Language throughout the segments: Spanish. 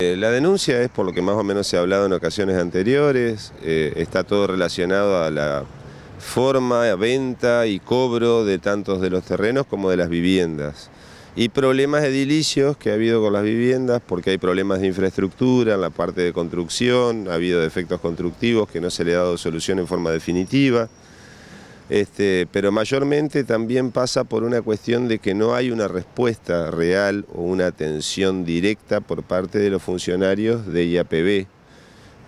Eh, la denuncia es por lo que más o menos se ha hablado en ocasiones anteriores, eh, está todo relacionado a la forma, venta y cobro de tantos de los terrenos como de las viviendas. Y problemas edilicios que ha habido con las viviendas porque hay problemas de infraestructura, en la parte de construcción, ha habido defectos constructivos que no se le ha dado solución en forma definitiva. Este, pero mayormente también pasa por una cuestión de que no hay una respuesta real o una atención directa por parte de los funcionarios de IAPB,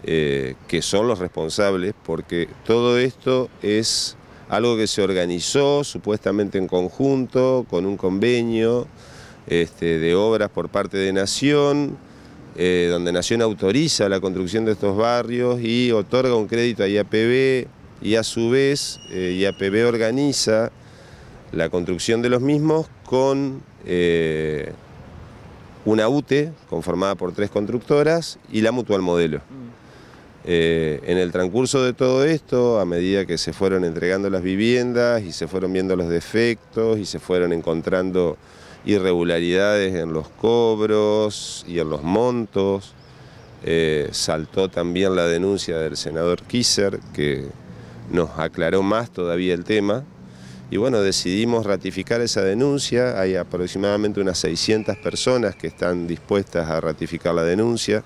eh, que son los responsables, porque todo esto es algo que se organizó supuestamente en conjunto, con un convenio este, de obras por parte de Nación, eh, donde Nación autoriza la construcción de estos barrios y otorga un crédito a IAPB, y a su vez eh, IAPB organiza la construcción de los mismos con eh, una UTE conformada por tres constructoras y la Mutual Modelo. Mm. Eh, en el transcurso de todo esto, a medida que se fueron entregando las viviendas y se fueron viendo los defectos y se fueron encontrando irregularidades en los cobros y en los montos, eh, saltó también la denuncia del senador Kisser, que nos aclaró más todavía el tema. Y bueno, decidimos ratificar esa denuncia, hay aproximadamente unas 600 personas que están dispuestas a ratificar la denuncia.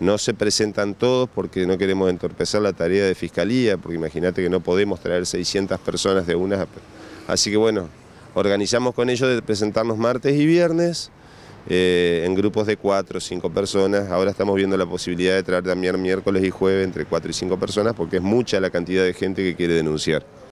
No se presentan todos porque no queremos entorpecer la tarea de fiscalía, porque imagínate que no podemos traer 600 personas de una. Así que bueno, organizamos con ellos de presentarnos martes y viernes. Eh, en grupos de cuatro o cinco personas. Ahora estamos viendo la posibilidad de traer también miércoles y jueves entre cuatro y 5 personas porque es mucha la cantidad de gente que quiere denunciar.